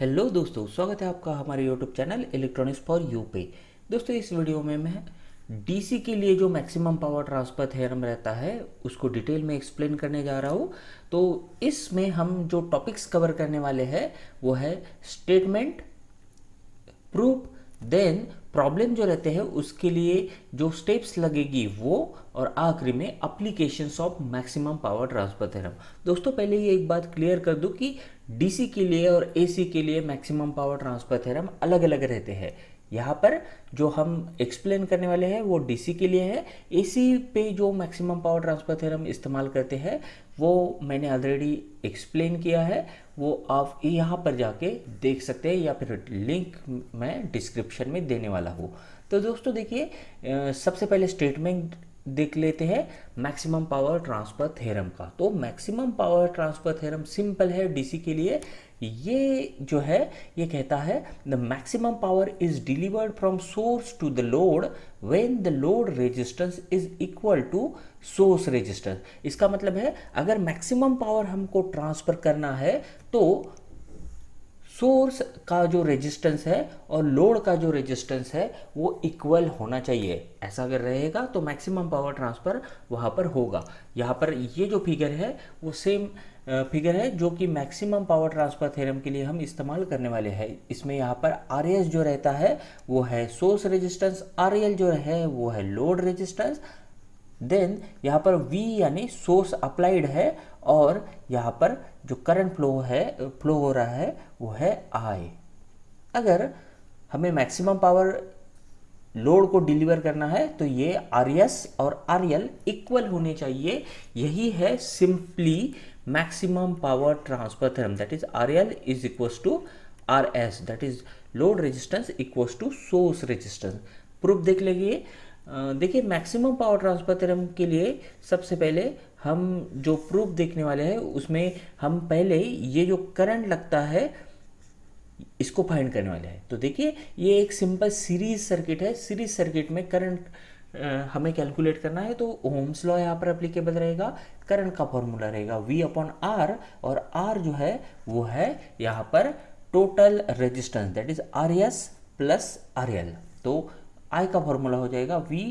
hello दोस्तों स्वागत है आपका हमारे YouTube channel electronics for you पे दोस्तों इस वीडियो में मैं डीसी के लिए जो मैक्सिमम पावर ट्रांसफर थ्योरम रहता है उसको डिटेल में एक्सप्लेन करने जा रहा हूँ तो इसमें हम जो टॉपिक्स कवर करने वाले हैं वो है स्टेटमेंट प्रूफ देन प्रॉब्लम जो रहते हैं उसके लिए जो स्टेप्स लगेगी वो और आखिरी में application of maximum power transfer theorem दोस्तों पहले ये एक बात क्लियर कर दूं कि डीसी के लिए और एसी के लिए मैक्सिमम पावर ट्रांसफर थ्योरम अलग अलग रहते हैं यहाँ पर जो हम एक्सप्लेन करने वाले हैं वो डीसी के लिए है एसी पे जो मैक्सिमम पावर ट्रांसफर थ्योरम इस्तेमाल करते हैं वो मैंने ऑलरेडी एक्सप्लेन किया है वो आप यहाँ पर जाके देख सकते हैं या फिर लिंक मैं डिस्क्रिप्शन में देने वाला हूँ तो दोस्तों देखिए सबसे पहले स्टेटमेंट देख लेते हैं मैक्सिमम पावर ट्रांसफर थ्योरम का तो maximum power transfer theorem simple है डीसी के लिए ये जो है ये कहता है the maximum power is delivered from source to the load when the load resistance is equal to source resistance इसका मतलब है अगर मैक्सिमम पावर हमको ट्रांसफर करना है तो सोर्स का जो रेजिस्टेंस है और लोड का जो रेजिस्टेंस है वो इक्वल होना चाहिए ऐसा अगर रहेगा तो मैक्सिमम पावर ट्रांसफ़र वहाँ पर होगा यहाँ पर ये जो फिगर है वो सेम फिगर है जो कि मैक्सिमम पावर ट्रांसफ़र थ्योरम के लिए हम इस्तेमाल करने वाले हैं इसमें यहाँ पर आर जो रहता है वो है सोर्स रजिस्टेंस आर जो है वो है लोड रजिस्टेंस देन यहाँ पर वी यानी सोर्स अप्लाइड है और यहाँ पर जो करंट फ्लो है फ्लो हो रहा है वो है आई अगर हमें मैक्सिमम पावर लोड को डिलीवर करना है तो ये आर और आर इक्वल होने चाहिए यही है simply maximum power transfer theorem that is R L is equal to R S that is load resistance equal to source resistance proof देख लेंगे देखिए मैक्सिमम पावर ट्रांसफर थ्योरम के लिए सबसे पहले हम जो प्रूफ देखने वाले हैं उसमें हम पहले ये जो करंट लगता है इसको फाइंड करने वाले हैं तो देखिए ये एक सिंपल सीरीज सर्किट है सीरीज सर्किट में करंट हमें कैलकुलेट करना है तो होम्स लॉ यहाँ पर अप्लीकेबल रहेगा करंट का फॉर्मूला रहेगा वी अपॉन आर और आर जो है वो है यहाँ पर total resistance that is R S plus R L तो आई का फॉर्मूला हो जाएगा V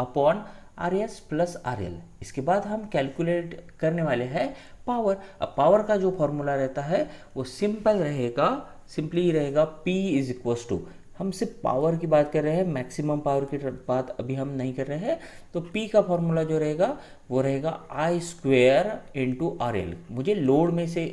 upon R S plus R L इसके बाद हम कैलकुलेट करने वाले हैं पावर अब पावर का जो फॉर्मूला रहता है वो सिंपल रहेगा सिंपली रहेगा P इज इक्वस टू हम सिर्फ पावर की बात कर रहे हैं मैक्सिमम पावर की बात अभी हम नहीं कर रहे हैं तो P का फॉर्मूला जो रहेगा वो रहेगा I square into R L मुझे लोड में से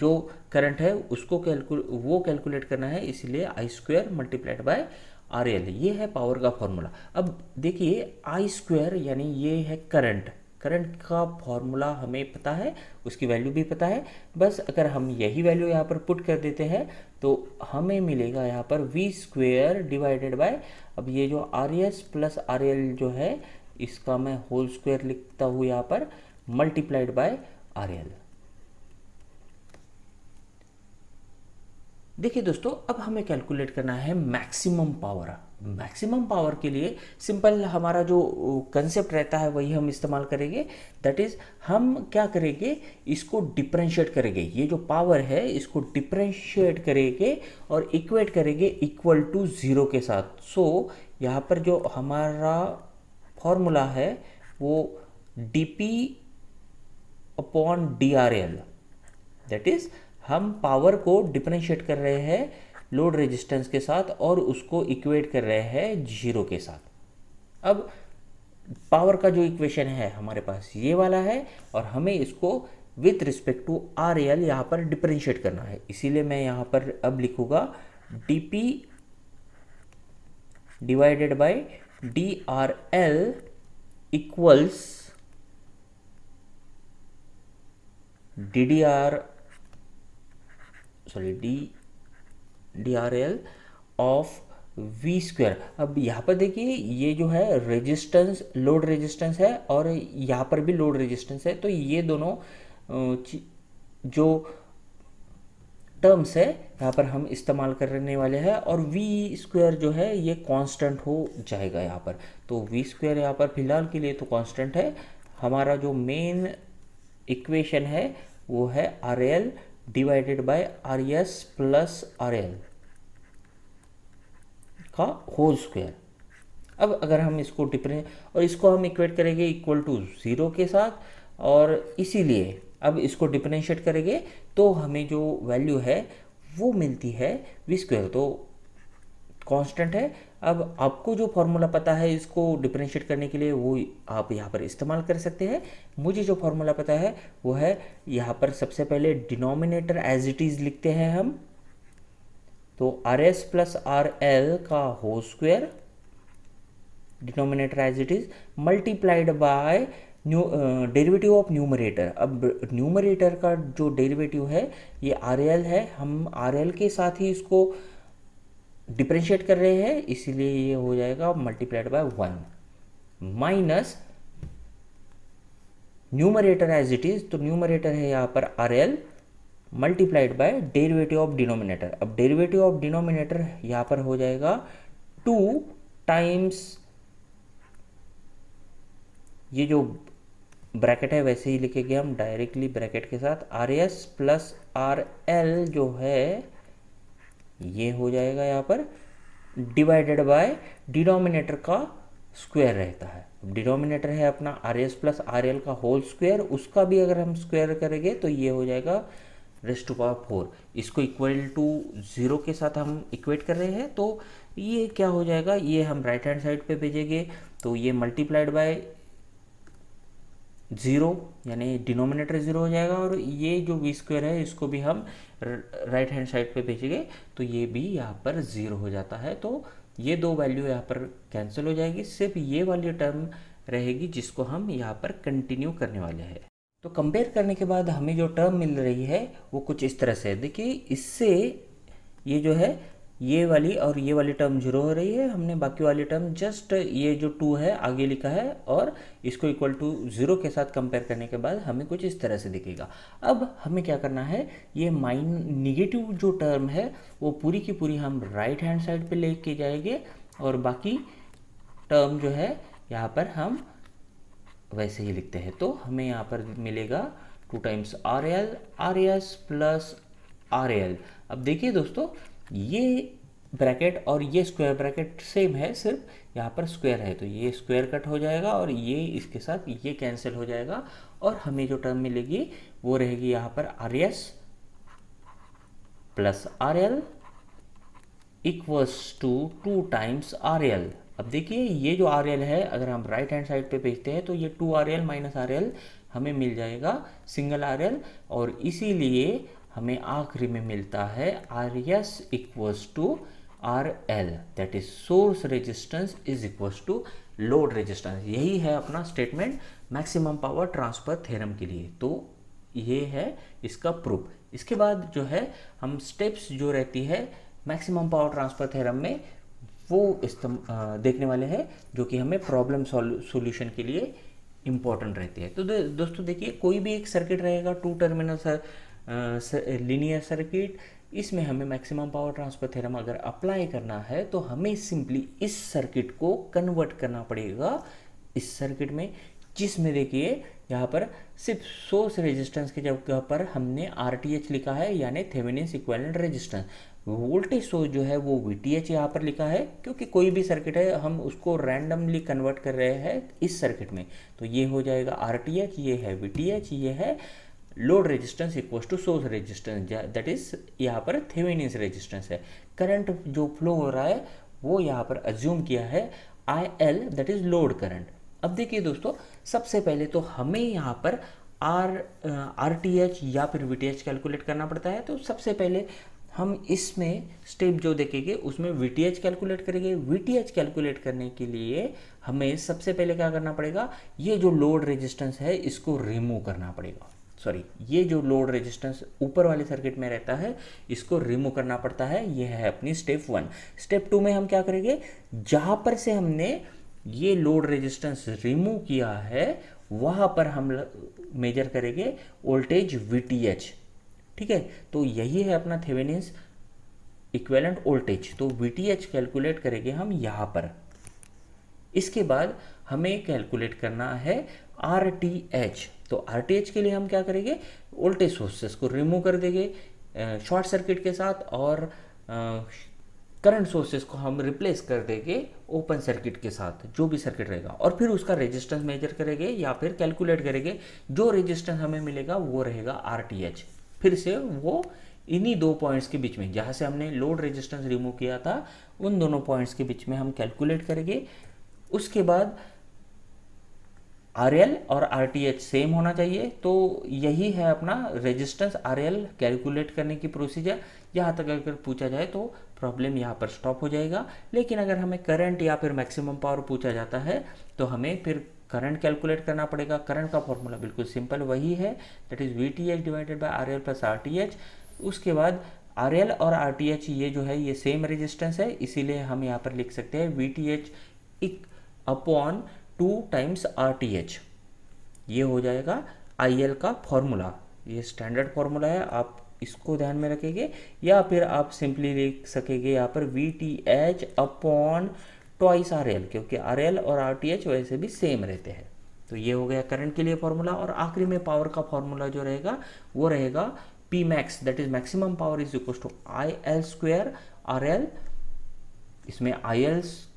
जो करंट है उसको कैलकुल वो कैलकुलेट करना है इसलिए I square multiplied by R L ये है पावर का फॉर्मूला अब देखिए आई स्क्वायर यानी ये है करंट करंट का फॉर्मूला हमें पता है उसकी वैल्यू भी पता है बस अगर हम यही वैल्यू यहाँ पर पुट कर देते हैं तो हमें मिलेगा यहाँ पर वी स्क्वेयर डिवाइडेड बाय अब ये जो R S plus R L जो है इसका मैं होल स्क्वेयर लिखता हूँ यहाँ पर मल्टीप्लाइड बाय आर एल देखिए दोस्तों अब हमें कैलकुलेट करना है मैक्सिमम पावर मैक्सिमम पावर के लिए सिंपल हमारा जो कंसेप्ट रहता है वही हम इस्तेमाल करेंगे दैट इज़ हम क्या करेंगे इसको डिफ्रेंशिएट करेंगे ये जो पावर है इसको डिफ्रेंशिएट करेंगे और इक्वेट करेंगे इक्वल टू ज़ीरो के साथ सो so, यहाँ पर जो हमारा फॉर्मूला है वो D P upon D R L that is हम पावर को डिफ्रेंशिएट कर रहे हैं लोड रेजिस्टेंस के साथ और उसको इक्वेट कर रहे हैं जीरो के साथ अब पावर का जो इक्वेशन है हमारे पास ये वाला है और हमें इसको with respect to R L यहाँ पर डिफ्रेंशिएट करना है इसीलिए मैं यहाँ पर अब लिखूंगा D P divided by D R L equals D D R sorry D D R L of V square अब यहाँ पर देखिए ये जो है रेजिस्टेंस लोड रेजिस्टेंस है और यहाँ पर भी लोड रेजिस्टेंस है तो ये दोनों जो टर्म्स है यहाँ पर हम इस्तेमाल करने वाले हैं और वी स्क्वायर जो है ये कांस्टेंट हो जाएगा यहाँ पर तो वी स्क्वायर यहाँ पर फिलहाल के लिए तो कांस्टेंट है हमारा जो मेन इक्वेशन है वो है R L divided by R S plus R L का होल स्क्वायर अब अगर हम इसको डिफरेंस और इसको हम इक्वेट करेंगे इक्वल टू ज़ीरो के साथ और इसीलिए अब इसको डिफरेंशिएट करेंगे तो हमें जो वैल्यू है वो मिलती है वी स्क्वेयर तो कांस्टेंट है अब आपको जो फार्मूला पता है इसको डिफ्रेंशिएट करने के लिए वो आप यहाँ पर इस्तेमाल कर सकते हैं मुझे जो फार्मूला पता है वो है यहाँ पर सबसे पहले डिनोमिनेटर एज इट इज़ लिखते हैं हम तो R S plus R L का whole square denominator as it is multiplied by new derivative of numerator अब न्यूमरेटर का जो डेरिवेटिव है ये आर एल है हम आर एल के साथ ही इसको uh, डिफ्रेंशिएट कर रहे हैं इसीलिए ये हो जाएगा multiplied by one minus numerator as it is तो न्यूमरेटर है यहाँ पर R L multiplied by derivative of denominator अब डेरिवेटिव ऑफ डिनोमिनेटर यहाँ पर हो जाएगा टू टाइम्स ये जो ब्रैकेट है वैसे ही लिखेंगे हम डायरेक्टली ब्रैकेट के साथ R S plus R L जो है ये हो जाएगा यहाँ पर डिवाइडेड बाय डिनोमिनेटर का स्क्वायर रहता है डिनोमिनेटर है अपना R S plus R L का होल स्क्वायर उसका भी अगर हम स्क्वायर करेंगे तो ये हो जाएगा रेस्ट टू पावर फोर इसको इक्वल टू ज़ीरो के साथ हम इक्वेट कर रहे हैं तो ये क्या हो जाएगा ये हम राइट हैंड साइड पे भेजेंगे तो ये मल्टीप्लाइड बाय ज़ीरो यानी डिनोमिनेटर ज़ीरो हो जाएगा और ये जो वी स्क्वेयर है इसको भी हम राइट हैंड साइड पे भेजेंगे तो ये भी यहाँ पर ज़ीरो हो जाता है तो ये दो वैल्यू यहाँ पर कैंसिल हो जाएगी सिर्फ ये वाली टर्म रहेगी जिसको हम यहाँ पर कंटिन्यू करने वाले हैं तो कंपेयर करने के बाद हमें जो टर्म मिल रही है वो कुछ इस तरह से देखिए इससे ये जो है ये वाली और ये वाली टर्म जीरो हो रही है हमने बाकी वाली टर्म जस्ट ये जो टू है आगे लिखा है और इसको इक्वल टू ज़ीरो के साथ कंपेयर करने के बाद हमें कुछ इस तरह से दिखेगा अब हमें क्या करना है ये माइन निगेटिव जो टर्म है वो पूरी की पूरी हम राइट हैंड साइड पे लेके जाएंगे और बाकी टर्म जो है यहाँ पर हम वैसे ही लिखते हैं तो हमें यहाँ पर मिलेगा two times R L R S plus R L अब देखिए दोस्तों ये ब्रैकेट और ये स्क्वायर ब्रैकेट सेम है सिर्फ यहाँ पर स्क्वायर है तो ये स्क्वायर कट हो जाएगा और ये इसके साथ ये कैंसिल हो जाएगा और हमें जो टर्म मिलेगी वो रहेगी यहाँ पर R S plus R L equals to two times R L अब देखिए ये जो आर एल है अगर हम राइट हैंड साइड पे भेजते हैं तो ये two R L minus R L हमें मिल जाएगा सिंगल आर एल और इसीलिए हमें आखिरी में मिलता है R S equals to R L that is source resistance is equals to load resistance यही है अपना statement maximum power transfer theorem के लिए तो ये है इसका प्रूफ इसके बाद जो है हम स्टेप्स जो रहती है मैक्सिमम पावर ट्रांसफर थ्योरम में वो इस्तेम देखने वाले हैं जो कि हमें प्रॉब्लम सॉल्यूशन के लिए इम्पॉर्टेंट रहती है तो दो, दोस्तों देखिए कोई भी एक सर्किट रहेगा two terminal sir linear circuit इसमें हमें मैक्सिमम पावर ट्रांसफर थ्योरम अगर अप्लाई करना है तो हमें सिंपली इस सर्किट को कन्वर्ट करना पड़ेगा इस सर्किट में जिसमें देखिए यहाँ पर सिर्फ सोर्स रेजिस्टेंस के जगह पर हमने आर लिखा है यानी Thevenin equivalent resistance voltage source जो है वो वी टी एच यहाँ पर लिखा है क्योंकि कोई भी सर्किट है हम उसको रैंडमली कन्वर्ट कर रहे हैं इस सर्किट में तो ये हो जाएगा आर टी एच ये है वी टी एच ये है load resistance equal to source resistance that is यहाँ पर थेवेनियस रेजिस्टेंस है करंट जो फ्लो हो रहा है वो यहाँ पर अज्यूम किया है I L that is load current अब देखिए दोस्तों सबसे पहले तो हमें यहाँ पर आर आर टी एच या फिर वी टी एच कैलकुलेट करना पड़ता है तो सबसे पहले हम इसमें स्टेप जो देखेंगे उसमें वी टी एच कैलकुलेट करेंगे वी टी एच कैलकुलेट करने के लिए हमें सबसे पहले क्या करना पड़ेगा ये जो लोड रेजिस्टेंस है इसको रिमूव करना पड़ेगा सॉरी ये जो लोड रेजिस्टेंस ऊपर वाले सर्किट में रहता है इसको रिमूव करना पड़ता है ये है अपनी स्टेप वन स्टेप टू में हम क्या करेंगे जहां पर से हमने ये लोड रेजिस्टेंस रिमूव किया है वहां पर हम मेजर करेंगे वोल्टेज वी ठीक है तो यही है अपना थेवेनिंस इक्वेलेंट वोल्टेज तो वी कैलकुलेट करेंगे हम यहां पर इसके बाद हमें कैलकुलेट करना है आर टी एच तो आर टी एच के लिए हम क्या करेंगे वोल्टेज सोर्सेस को रिमूव कर देंगे शॉर्ट सर्किट के साथ और करंट सोर्सेस को हम रिप्लेस कर देंगे ओपन सर्किट के साथ जो भी सर्किट रहेगा और फिर उसका रेजिस्टेंस मेजर करेंगे या फिर कैलकुलेट करेंगे जो रेजिस्टेंस हमें मिलेगा वो रहेगा आर टी एच फिर से वो इन्हीं दो पॉइंट्स के बीच में जहाँ से हमने लोड रेजिस्टेंस रिमूव किया था उन दोनों पॉइंट्स के बीच में हम कैलकुलेट करेंगे उसके बाद आर और आर सेम होना चाहिए तो यही है अपना रेजिस्टेंस आर कैलकुलेट करने की प्रोसीजर यहाँ तक अगर पूछा जाए तो प्रॉब्लम यहाँ पर स्टॉप हो जाएगा लेकिन अगर हमें करंट या फिर मैक्सिमम पावर पूछा जाता है तो हमें फिर करंट कैलकुलेट करना पड़ेगा करंट का फॉर्मूला बिल्कुल सिंपल वही है that is V T H divided by R L plus R T H उसके बाद आर एल और आर टी एच ये जो है ये सेम रेजिस्टेंस है इसीलिए हम यहाँ पर लिख सकते हैं V T H upon two times R T H ये हो जाएगा आई एल का फॉर्मूला ये स्टैंडर्ड फॉर्मूला है आप इसको ध्यान में रखेंगे या फिर आप सिंपली लिख सकेंगे यहाँ पर V T H upon twice R L क्योंकि आर एल और आर टी एच वैसे भी सेम रहते हैं तो ये हो गया करंट के लिए फॉर्मूला और आखिरी में पावर का फॉर्मूला जो रहेगा वो रहेगा P max that is maximum power is equal to I L square R L इसमें आई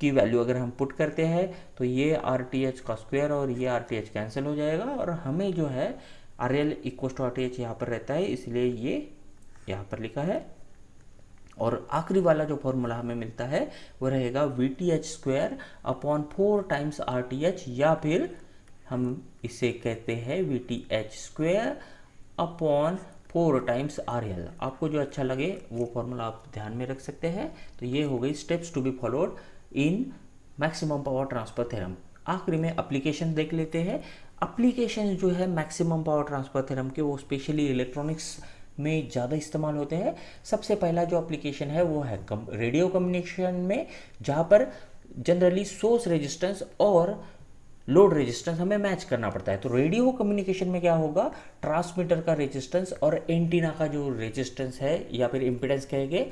की वैल्यू अगर हम पुट करते हैं तो ये आर का स्क्वायर और ये आर कैंसिल हो जाएगा और हमें जो है R L equal to R T H यहाँ पर रहता है इसलिए ये यहाँ पर लिखा है और आखिरी वाला जो फॉर्मूला हमें मिलता है वो रहेगा V T H square upon four times R T H या फिर हम इसे कहते हैं V T H square upon four times R L आपको जो अच्छा लगे वो फॉर्मूला आप ध्यान में रख सकते हैं तो ये हो गई steps to be followed in maximum power transfer theorem आखिरी में अप्लीकेशन देख लेते हैं अप्लीकेशन जो है मैक्सिमम पावर ट्रांसफर थ्योरम के वो स्पेशली इलेक्ट्रॉनिक्स में ज़्यादा इस्तेमाल होते हैं सबसे पहला जो अप्लीकेशन है वो है कम, रेडियो कम्युनिकेशन में जहाँ पर जनरली सोर्स रेजिस्टेंस और लोड रेजिस्टेंस हमें मैच करना पड़ता है तो रेडियो कम्युनिकेशन में क्या होगा ट्रांसमीटर का रेजिस्टेंस और एंटीना का जो रेजिस्टेंस है या फिर इम्पिडेंस कहेंगे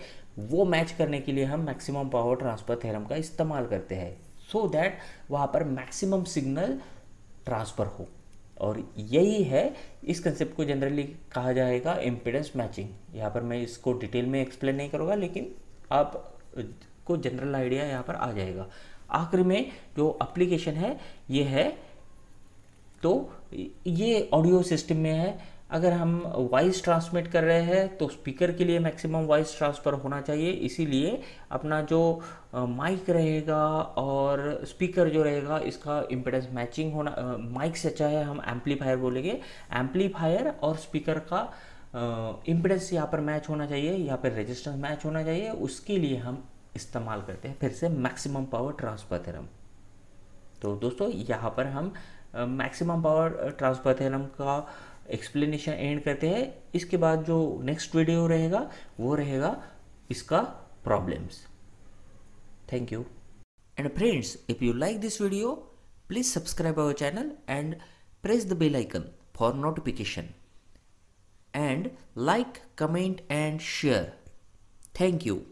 वो मैच करने के लिए हम मैक्सिमम पावर ट्रांसफर थ्योरम का इस्तेमाल करते हैं सो दैट वहाँ पर मैक्सिमम सिग्नल ट्रांसफ़र हो और यही है इस कंसेप्ट को जनरली कहा जाएगा इम्पिडेंस मैचिंग यहाँ पर मैं इसको डिटेल में एक्सप्लेन नहीं करूँगा लेकिन आप को जनरल आइडिया यहाँ पर आ जाएगा आखिर में जो अप्लीकेशन है ये है तो ये ऑडियो सिस्टम में है अगर हम वॉइस ट्रांसमिट कर रहे हैं तो स्पीकर के लिए मैक्सिमम वॉइस ट्रांसफ़र होना चाहिए इसीलिए अपना जो माइक रहेगा और स्पीकर जो रहेगा इसका इम्पेडेंस मैचिंग होना माइक से अच्छा है हम एम्पलीफायर बोलेंगे एम्पलीफायर और स्पीकर का इम्पेडेंस यहाँ पर मैच होना चाहिए या पर रेजिस्टेंस मैच होना चाहिए उसके लिए हम इस्तेमाल करते हैं फिर से मैक्सिमम पावर ट्रांसफर थेरम तो दोस्तों यहाँ पर हम मैक्सिमम पावर ट्रांसफर थेरम का एक्सप्लेनेशन एंड करते हैं इसके बाद जो नेक्स्ट वीडियो रहेगा वो रहेगा इसका problems thank you and friends if you like this video please subscribe our channel and press the bell icon for notification and like comment and share thank you